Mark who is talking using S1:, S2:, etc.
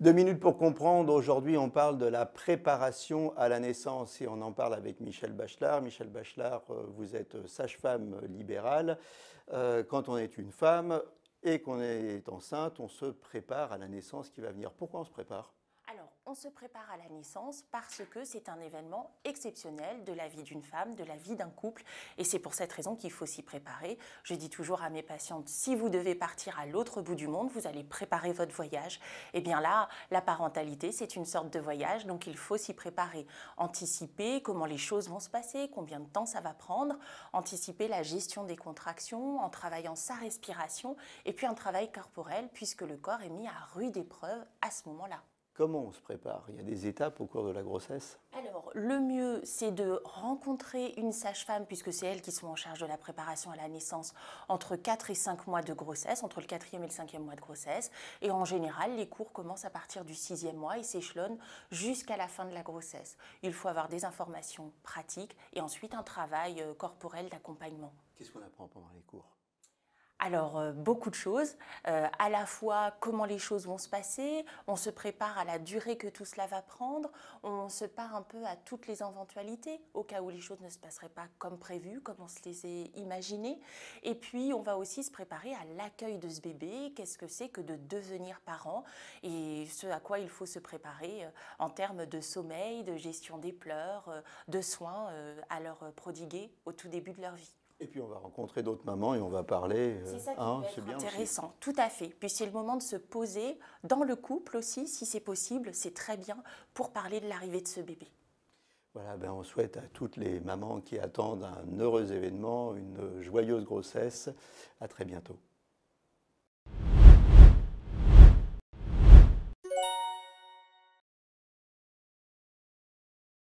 S1: Deux minutes pour comprendre. Aujourd'hui, on parle de la préparation à la naissance et on en parle avec Michel Bachelard. Michel Bachelard, euh, vous êtes euh, sage-femme libérale. Euh, quand on est une femme et qu'on est enceinte, on se prépare à la naissance qui va venir. Pourquoi on se prépare
S2: on se prépare à la naissance parce que c'est un événement exceptionnel de la vie d'une femme, de la vie d'un couple. Et c'est pour cette raison qu'il faut s'y préparer. Je dis toujours à mes patientes, si vous devez partir à l'autre bout du monde, vous allez préparer votre voyage. Et eh bien là, la parentalité, c'est une sorte de voyage, donc il faut s'y préparer. Anticiper comment les choses vont se passer, combien de temps ça va prendre, anticiper la gestion des contractions en travaillant sa respiration et puis un travail corporel puisque le corps est mis à rude épreuve à ce moment-là.
S1: Comment on se prépare Il y a des étapes au cours de la grossesse
S2: Alors, le mieux, c'est de rencontrer une sage-femme, puisque c'est elle qui sont en charge de la préparation à la naissance, entre 4 et 5 mois de grossesse, entre le 4e et le 5e mois de grossesse. Et en général, les cours commencent à partir du 6e mois et s'échelonnent jusqu'à la fin de la grossesse. Il faut avoir des informations pratiques et ensuite un travail euh, corporel d'accompagnement.
S1: Qu'est-ce qu'on apprend pendant les cours
S2: alors, euh, beaucoup de choses. Euh, à la fois, comment les choses vont se passer, on se prépare à la durée que tout cela va prendre, on se part un peu à toutes les éventualités, au cas où les choses ne se passeraient pas comme prévu, comme on se les est imaginées. Et puis, on va aussi se préparer à l'accueil de ce bébé, qu'est-ce que c'est que de devenir parent, et ce à quoi il faut se préparer euh, en termes de sommeil, de gestion des pleurs, de soins à leur prodiguer au tout début de leur vie. Et puis on va
S1: rencontrer d'autres mamans et on va parler. Euh, c'est ça qui hein, intéressant,
S2: tout à fait. Puis c'est le moment de se poser dans le couple aussi, si c'est possible, c'est très bien pour parler de l'arrivée de ce bébé.
S1: Voilà, ben on souhaite à toutes les mamans qui attendent un heureux événement, une joyeuse grossesse. À très bientôt.